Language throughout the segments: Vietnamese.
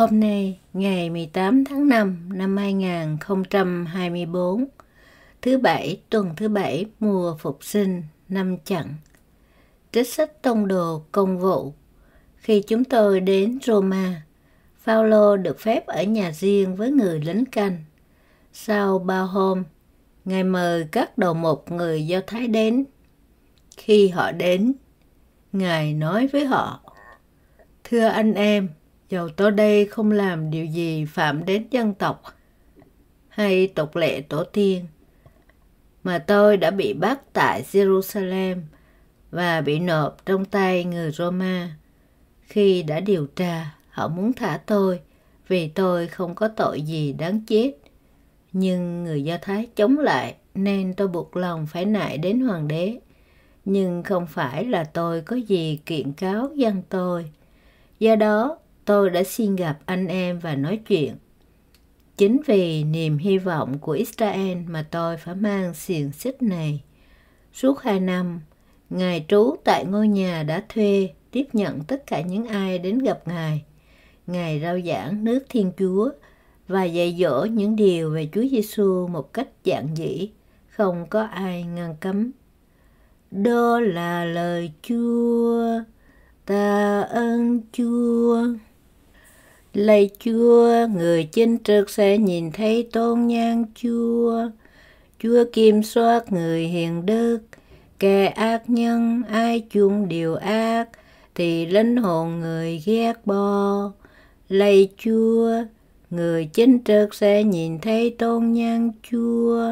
Hôm nay, ngày 18 tháng 5 năm 2024, thứ Bảy, tuần thứ Bảy, mùa phục sinh, năm chặn. Trích sách tông đồ công vụ Khi chúng tôi đến Roma, Phaolô được phép ở nhà riêng với người lính canh. Sau ba hôm, Ngài mời các đầu mục người Do Thái đến. Khi họ đến, Ngài nói với họ, Thưa anh em, dầu tôi đây không làm điều gì phạm đến dân tộc hay tục lệ tổ tiên mà tôi đã bị bắt tại Jerusalem và bị nộp trong tay người Roma. Khi đã điều tra, họ muốn thả tôi vì tôi không có tội gì đáng chết. Nhưng người Do Thái chống lại nên tôi buộc lòng phải nại đến hoàng đế. Nhưng không phải là tôi có gì kiện cáo dân tôi. Do đó, tôi đã xin gặp anh em và nói chuyện. Chính vì niềm hy vọng của Israel mà tôi phải mang xiềng xích này. Suốt hai năm, Ngài trú tại ngôi nhà đã thuê, tiếp nhận tất cả những ai đến gặp Ngài. Ngài rao giảng nước Thiên Chúa và dạy dỗ những điều về Chúa Giêsu một cách giản dị, không có ai ngăn cấm. Đó là lời Chúa, ta ơn Chúa. Lạy chúa, người chính trực sẽ nhìn thấy tôn nhan chúa. Chúa kiểm soát người hiền đức, kẻ ác nhân ai chuông điều ác, thì linh hồn người ghét bỏ. Lạy chúa, người chính trực sẽ nhìn thấy tôn nhan chúa.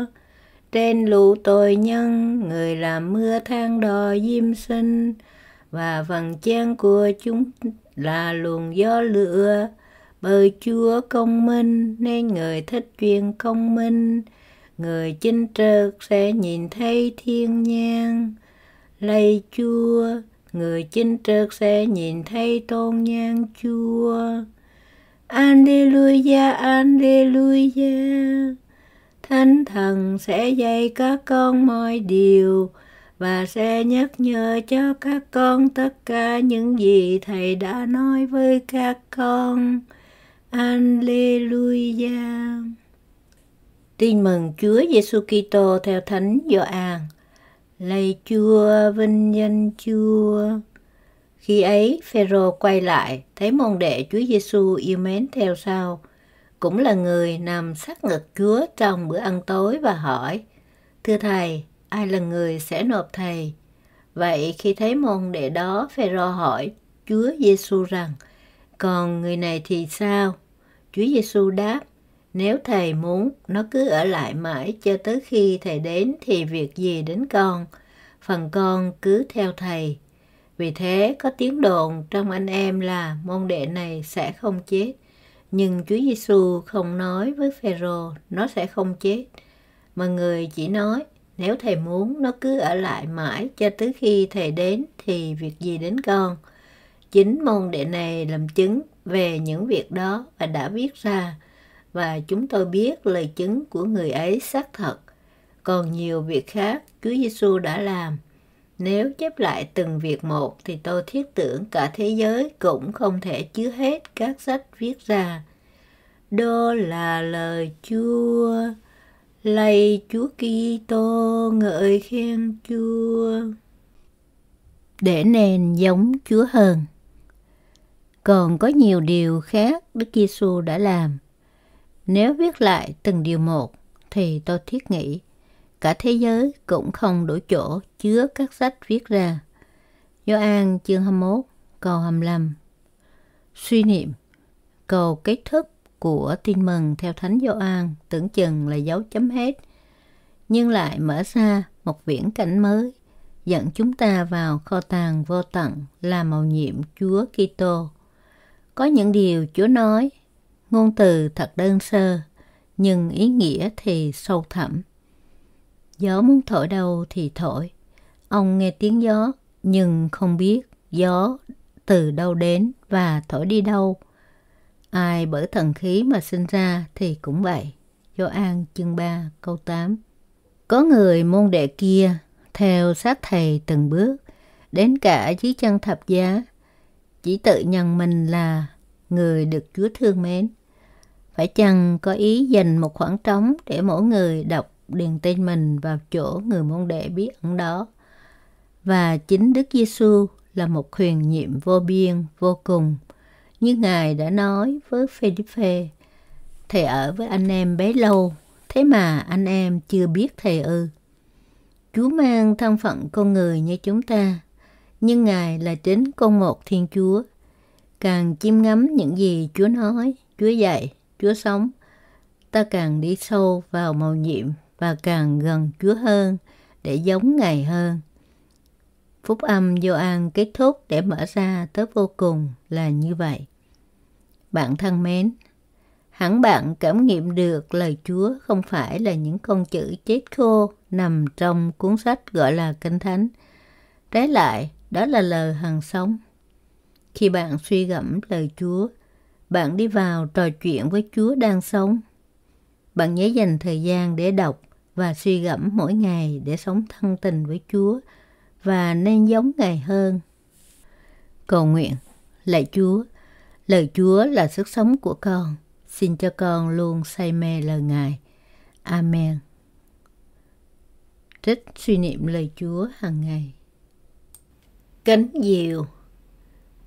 Trên lũ tội nhân, người làm mưa than đò diêm sinh, và phần chen của chúng là luồng gió lửa bởi chúa công minh nên người thích chuyên công minh người chinh trượt sẽ nhìn thấy thiên nhang lạy chúa người chinh trượt sẽ nhìn thấy tôn nhang chúa Alleluia, Alleluia. Thánh thần sẽ dạy các con mọi điều và sẽ nhắc nhở cho các con tất cả những gì thầy đã nói với các con Alleluia. Tin mừng Chúa Giêsu Kitô theo Thánh Gioan. Lạy Chúa, vinh danh Chúa. Khi ấy, Phêrô quay lại, thấy môn đệ Chúa Giêsu yêu mến theo sau, cũng là người nằm sát ngực Chúa trong bữa ăn tối và hỏi: "Thưa thầy, ai là người sẽ nộp thầy?" Vậy khi thấy môn đệ đó, Phêrô hỏi Chúa Giêsu rằng: còn người này thì sao? Chúa Giêsu đáp, nếu thầy muốn nó cứ ở lại mãi cho tới khi thầy đến thì việc gì đến con? Phần con cứ theo thầy. Vì thế có tiếng đồn trong anh em là môn đệ này sẽ không chết. Nhưng Chúa Giêsu không nói với Phêrô nó sẽ không chết, mà người chỉ nói nếu thầy muốn nó cứ ở lại mãi cho tới khi thầy đến thì việc gì đến con? Chính môn đệ này làm chứng về những việc đó và đã viết ra, và chúng tôi biết lời chứng của người ấy xác thật. Còn nhiều việc khác Chúa Giêsu đã làm. Nếu chép lại từng việc một thì tôi thiết tưởng cả thế giới cũng không thể chứa hết các sách viết ra. Đó là lời Chúa. Lạy Chúa Kitô ngợi khen Chúa. Để nền giống Chúa hơn còn có nhiều điều khác Đức Giêsu đã làm. Nếu viết lại từng điều một thì tôi thiết nghĩ cả thế giới cũng không đủ chỗ chứa các sách viết ra. Gioan chương 21 câu 25 Suy niệm Cầu kết thúc của tin mừng theo Thánh Gioan tưởng chừng là dấu chấm hết, nhưng lại mở ra một viễn cảnh mới dẫn chúng ta vào kho tàng vô tận là màu nhiệm Chúa Kitô có những điều Chúa nói, ngôn từ thật đơn sơ, nhưng ý nghĩa thì sâu thẳm. Gió muốn thổi đâu thì thổi. Ông nghe tiếng gió, nhưng không biết gió từ đâu đến và thổi đi đâu. Ai bởi thần khí mà sinh ra thì cũng vậy. an chương 3 câu 8 Có người môn đệ kia theo sát thầy từng bước, đến cả dưới chân thập giá chỉ tự nhận mình là người được Chúa thương mến. Phải chăng có ý dành một khoảng trống để mỗi người đọc điền tên mình vào chỗ người môn đệ bí ẩn đó. Và chính Đức Giêsu là một huyền nhiệm vô biên, vô cùng. Như Ngài đã nói với Phêđiphê, Thầy ở với anh em bấy lâu, thế mà anh em chưa biết Thầy ư. Chúa mang thân phận con người như chúng ta, nhưng Ngài là chính con một Thiên Chúa. Càng chiêm ngắm những gì Chúa nói, Chúa dạy, Chúa sống, ta càng đi sâu vào màu nhiệm và càng gần Chúa hơn để giống Ngài hơn. Phúc âm Gioan kết thúc để mở ra tới vô cùng là như vậy. Bạn thân mến, hẳn bạn cảm nghiệm được lời Chúa không phải là những con chữ chết khô nằm trong cuốn sách gọi là Kinh Thánh. Trái lại, đó là lời hàng sống. Khi bạn suy gẫm lời Chúa, bạn đi vào trò chuyện với Chúa đang sống. Bạn nhớ dành thời gian để đọc và suy gẫm mỗi ngày để sống thân tình với Chúa và nên giống Ngài hơn. Cầu nguyện, lạy Chúa, lời Chúa là sức sống của con. Xin cho con luôn say mê lời Ngài. Amen. Trích suy niệm lời Chúa hàng ngày. Cánh diều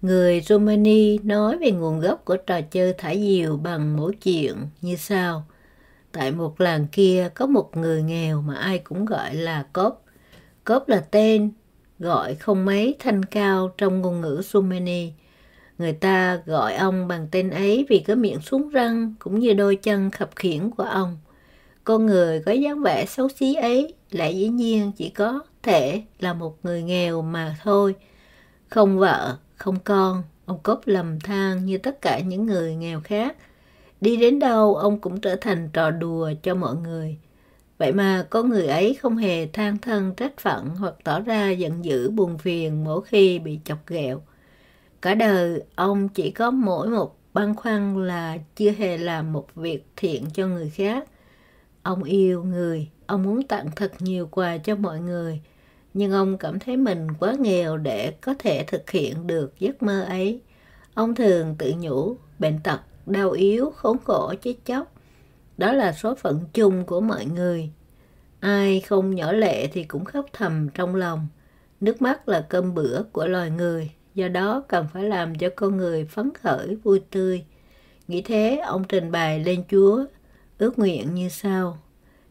Người Romani nói về nguồn gốc của trò chơi thả diều bằng mỗi chuyện như sau. Tại một làng kia có một người nghèo mà ai cũng gọi là Cốp. Cốp là tên, gọi không mấy thanh cao trong ngôn ngữ Sumani. Người ta gọi ông bằng tên ấy vì cái miệng xuống răng cũng như đôi chân khập khiễng của ông. Con người có dáng vẻ xấu xí ấy lại dĩ nhiên chỉ có thể là một người nghèo mà thôi – không vợ, không con, ông Cốp lầm than như tất cả những người nghèo khác. Đi đến đâu ông cũng trở thành trò đùa cho mọi người. Vậy mà có người ấy không hề than thân trách phận hoặc tỏ ra giận dữ buồn phiền mỗi khi bị chọc ghẹo. Cả đời ông chỉ có mỗi một băn khoăn là chưa hề làm một việc thiện cho người khác. Ông yêu người, ông muốn tặng thật nhiều quà cho mọi người – nhưng ông cảm thấy mình quá nghèo để có thể thực hiện được giấc mơ ấy. Ông thường tự nhủ, bệnh tật, đau yếu, khốn khổ, chết chóc. Đó là số phận chung của mọi người. Ai không nhỏ lệ thì cũng khóc thầm trong lòng. Nước mắt là cơm bữa của loài người, do đó cần phải làm cho con người phấn khởi, vui tươi. Nghĩ thế, ông trình bày lên Chúa, ước nguyện như sau.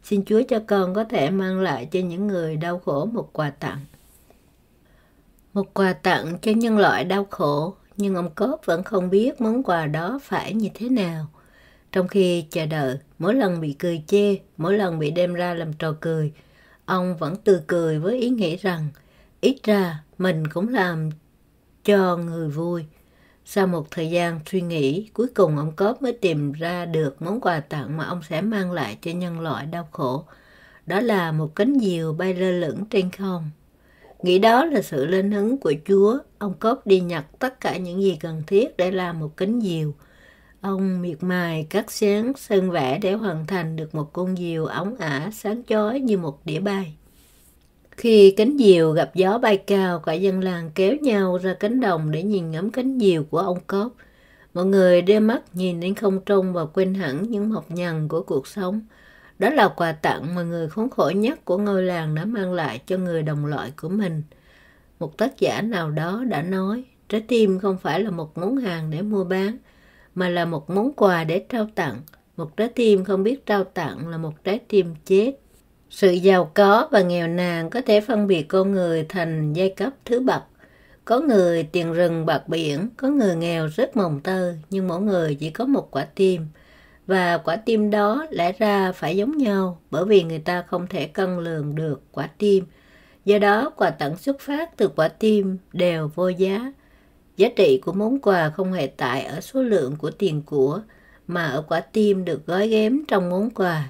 Xin Chúa cho con có thể mang lại cho những người đau khổ một quà tặng. Một quà tặng cho nhân loại đau khổ, nhưng ông Cốp vẫn không biết món quà đó phải như thế nào. Trong khi chờ đợi, mỗi lần bị cười chê, mỗi lần bị đem ra làm trò cười, ông vẫn từ cười với ý nghĩ rằng ít ra mình cũng làm cho người vui. Sau một thời gian suy nghĩ, cuối cùng ông Cóp mới tìm ra được món quà tặng mà ông sẽ mang lại cho nhân loại đau khổ. Đó là một cánh diều bay lơ lửng trên không. Nghĩ đó là sự lên hứng của Chúa, ông Cóp đi nhặt tất cả những gì cần thiết để làm một cánh diều. Ông miệt mài cắt sáng sơn vẽ để hoàn thành được một con diều ống ả sáng chói như một đĩa bay. Khi cánh diều gặp gió bay cao, cả dân làng kéo nhau ra cánh đồng để nhìn ngắm cánh diều của ông Cốp. Mọi người đeo mắt nhìn đến không trung và quên hẳn những mộc nhằn của cuộc sống. Đó là quà tặng mà người khốn khổ nhất của ngôi làng đã mang lại cho người đồng loại của mình. Một tác giả nào đó đã nói, trái tim không phải là một món hàng để mua bán, mà là một món quà để trao tặng. Một trái tim không biết trao tặng là một trái tim chết. Sự giàu có và nghèo nàn có thể phân biệt con người thành giai cấp thứ bậc. Có người tiền rừng bạc biển, có người nghèo rất mồng tơ. nhưng mỗi người chỉ có một quả tim. Và quả tim đó lẽ ra phải giống nhau bởi vì người ta không thể cân lường được quả tim. Do đó, quà tặng xuất phát từ quả tim đều vô giá. Giá trị của món quà không hề tại ở số lượng của tiền của, mà ở quả tim được gói ghém trong món quà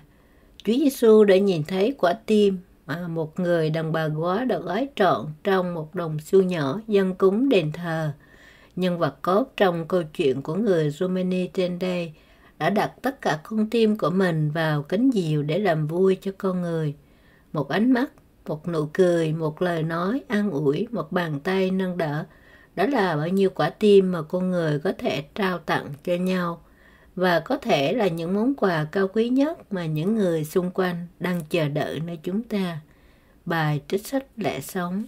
Chúa Giêsu đã nhìn thấy quả tim mà một người đàn bà quá đã gói trọn trong một đồng xu nhỏ dân cúng đền thờ. Nhân vật cốt trong câu chuyện của người Romani trên đây đã đặt tất cả con tim của mình vào cánh diều để làm vui cho con người. Một ánh mắt, một nụ cười, một lời nói an ủi, một bàn tay nâng đỡ. Đó là bao nhiêu quả tim mà con người có thể trao tặng cho nhau – và có thể là những món quà cao quý nhất mà những người xung quanh đang chờ đợi nơi chúng ta bài trích sách lẽ sống